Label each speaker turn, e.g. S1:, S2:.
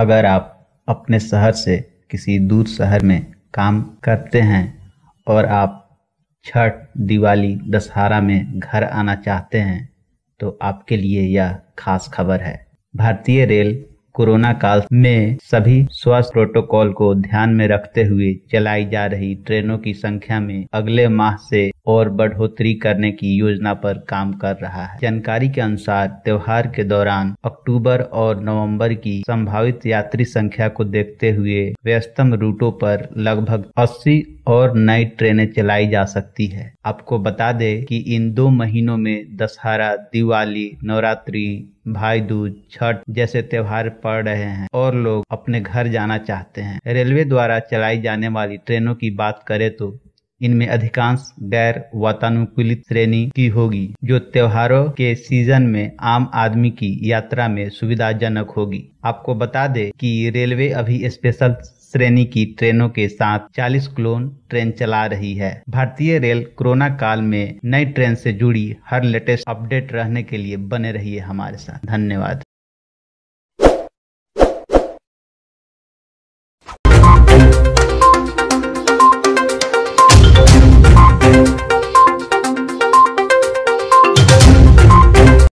S1: अगर आप अपने शहर से किसी दूर शहर में काम करते हैं और आप छठ दिवाली दशहरा में घर आना चाहते हैं तो आपके लिए यह खास खबर है भारतीय रेल कोरोना काल में सभी स्वास्थ्य प्रोटोकॉल को ध्यान में रखते हुए चलाई जा रही ट्रेनों की संख्या में अगले माह से और बढ़ोतरी करने की योजना पर काम कर रहा है जानकारी के अनुसार त्योहार के दौरान अक्टूबर और नवंबर की संभावित यात्री संख्या को देखते हुए व्यस्तम रूटों पर लगभग 80 और नई ट्रेनें चलाई जा सकती है आपको बता दें कि इन दो महीनों में दशहरा दिवाली नवरात्रि भाई दूज छठ जैसे त्योहार पड़ रहे हैं और लोग अपने घर जाना चाहते हैं रेलवे द्वारा चलाई जाने वाली ट्रेनों की बात करें तो इनमें अधिकांश गैर वातानुकूलित श्रेणी की होगी जो त्योहारों के सीजन में आम आदमी की यात्रा में सुविधाजनक होगी आपको बता दें कि रेलवे अभी स्पेशल श्रेणी की ट्रेनों के साथ 40 क्लोन ट्रेन चला रही है भारतीय रेल कोरोना काल में नई ट्रेन से जुड़ी हर लेटेस्ट अपडेट रहने के लिए बने रहिए हमारे साथ धन्यवाद